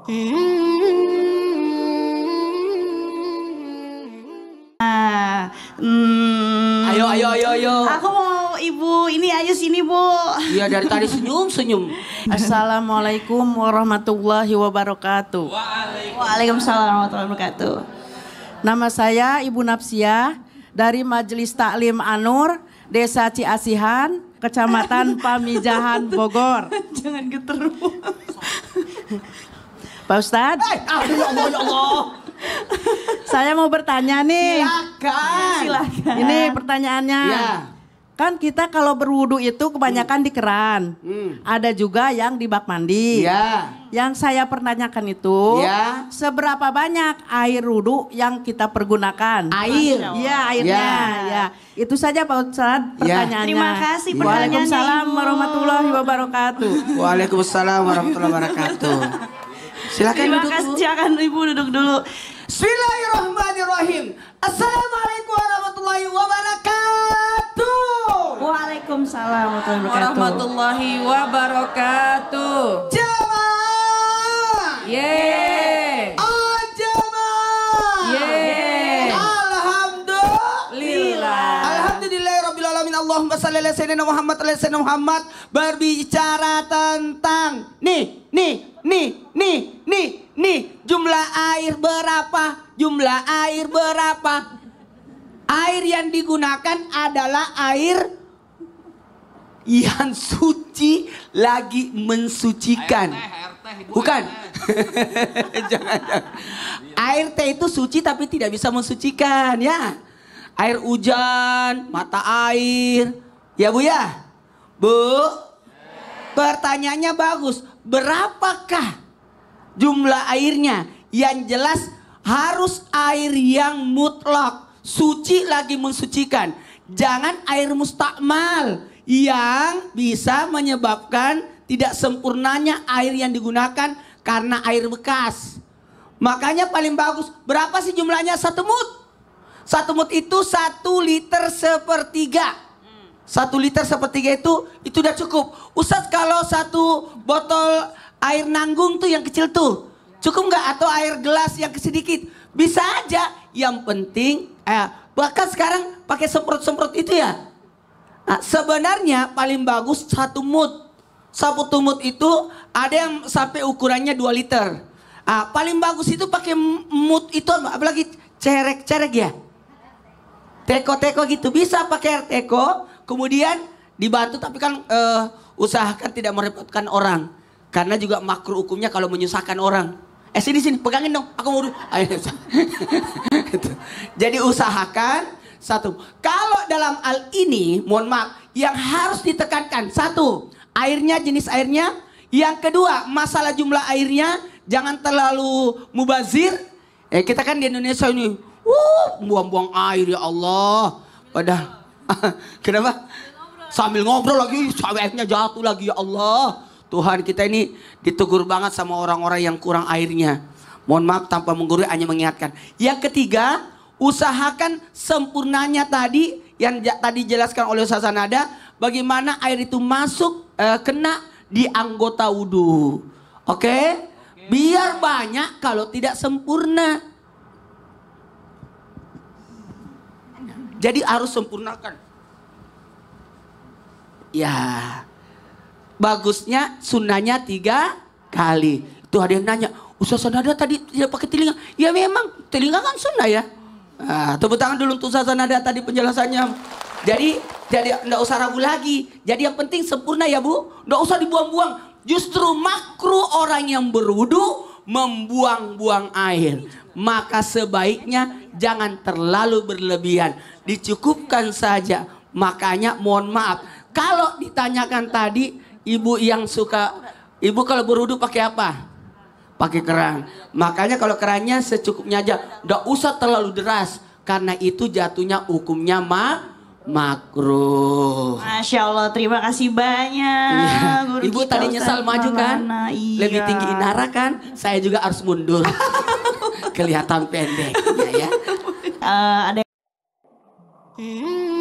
Hmm. Ayo, ayo, ayo, ayo. Aku mau ibu ini ayo sini bu. Iya dari tadi senyum senyum. Assalamualaikum warahmatullahi wabarakatuh. Waalaikumsalam, Waalaikumsalam warahmatullahi wabarakatuh. Nama saya Ibu Napsia dari Majelis Taklim Anur, Desa Ciasihan, Kecamatan Pamijahan, Bogor. Jangan geter. Pak Ustadz. Hey, eh, aduh ya Allah, ya Allah. Saya mau bertanya nih. Silakan. Silakan. Ini pertanyaannya. Ya. Kan kita kalau berwudu itu kebanyakan hmm. di keran. Hmm. Ada juga yang di bak mandi. Ya. Yang saya pertanyakan itu, ya. seberapa banyak air wudu yang kita pergunakan? Air. Iya, airnya. Ya. ya. Itu saja Pak Ustadz iya. pertanyaannya. Terima kasih pertanyaannya. Waalaikumsalam warahmatullahi wabarakatuh. Waalaikumsalam warahmatullahi wabarakatuh. Silakan Terima duduk. kasih, silakan Ibu duduk dulu. Bismillahirrahmanirrahim. Assalamualaikum warahmatullahi wabarakatuh. Waalaikumsalam warahmatullahi wabarakatuh. Jamaah. Yeay. Oh, jamaah Yeay. Alhamdulillah. Alhamdulillahirrahmanirrahim. Allahumma salli ala sayyidina Muhammad ala sayyidina Muhammad. Berbicara tentang. Nih, nih nih, nih, nih, nih, jumlah air berapa, jumlah air berapa. Air yang digunakan adalah air yang suci lagi mensucikan. Bukan. jangan. Air teh itu suci tapi tidak bisa mensucikan ya. Air hujan, mata air. Ya Bu ya? Bu, pertanyaannya bagus berapakah jumlah airnya? Yang jelas harus air yang mutlak. Suci lagi mensucikan. Jangan air mustakmal yang bisa menyebabkan tidak sempurnanya air yang digunakan karena air bekas. Makanya paling bagus, berapa sih jumlahnya satu mut? Satu mut itu satu liter sepertiga. Satu liter sepertiga itu, itu udah cukup. Ustadz kalau satu botol air nanggung tuh yang kecil tuh, cukup nggak? Atau air gelas yang sedikit? Bisa aja. Yang penting, eh, bahkan sekarang pakai semprot-semprot itu ya. Nah, sebenarnya paling bagus satu mut. Satu mut itu ada yang sampai ukurannya 2 liter. Nah, paling bagus itu pakai mut itu apalagi cerek-cerek ya. Teko-teko gitu bisa pakai air teko, Kemudian dibantu tapi kan uh, usahakan tidak merepotkan orang. Karena juga makruh hukumnya kalau menyusahkan orang. Eh sini sini pegangin dong, aku mau. Jadi usahakan satu. Kalau dalam al ini, mohon maaf, yang harus ditekankan satu, airnya jenis airnya. Yang kedua, masalah jumlah airnya jangan terlalu mubazir. Eh kita kan di Indonesia ini, uh buang-buang air ya Allah. Padahal Kenapa? Sambil ngobrol lagi, ceweknya jatuh lagi. Ya Allah, Tuhan kita ini ditegur banget sama orang-orang yang kurang airnya. Mohon maaf tanpa menggurui hanya mengingatkan. Yang ketiga, usahakan sempurnanya tadi yang tadi jelaskan oleh Ustaz Sanada bagaimana air itu masuk eh, kena di anggota wudhu. Oke? Okay? Biar banyak kalau tidak sempurna. Jadi harus sempurnakan. Ya, bagusnya sunnahnya tiga kali. Itu ada yang nanya, Ustaz Sanada tadi tidak pakai telinga. Ya memang, telinga kan sunnah ya. Nah, tepuk tangan dulu untuk Ustaz Sanada tadi penjelasannya. Jadi, jadi enggak usah ragu lagi. Jadi yang penting sempurna ya Bu. Enggak usah dibuang-buang. Justru makruh orang yang berwudu membuang-buang air. Maka sebaiknya jangan terlalu berlebihan. Dicukupkan saja. Makanya mohon maaf. Kalau ditanyakan tadi, ibu yang suka, ibu kalau berudu pakai apa? Pakai keran. Makanya kalau kerannya secukupnya aja. Nggak usah terlalu deras. Karena itu jatuhnya hukumnya ma makro. Masya Allah, terima kasih banyak. Iya. Ibu tadi nyesal maju kan? Iya. Lebih tinggi Inara kan? Saya juga harus mundur. Kelihatan pendek ya. ya. Uh, ada. Hmm.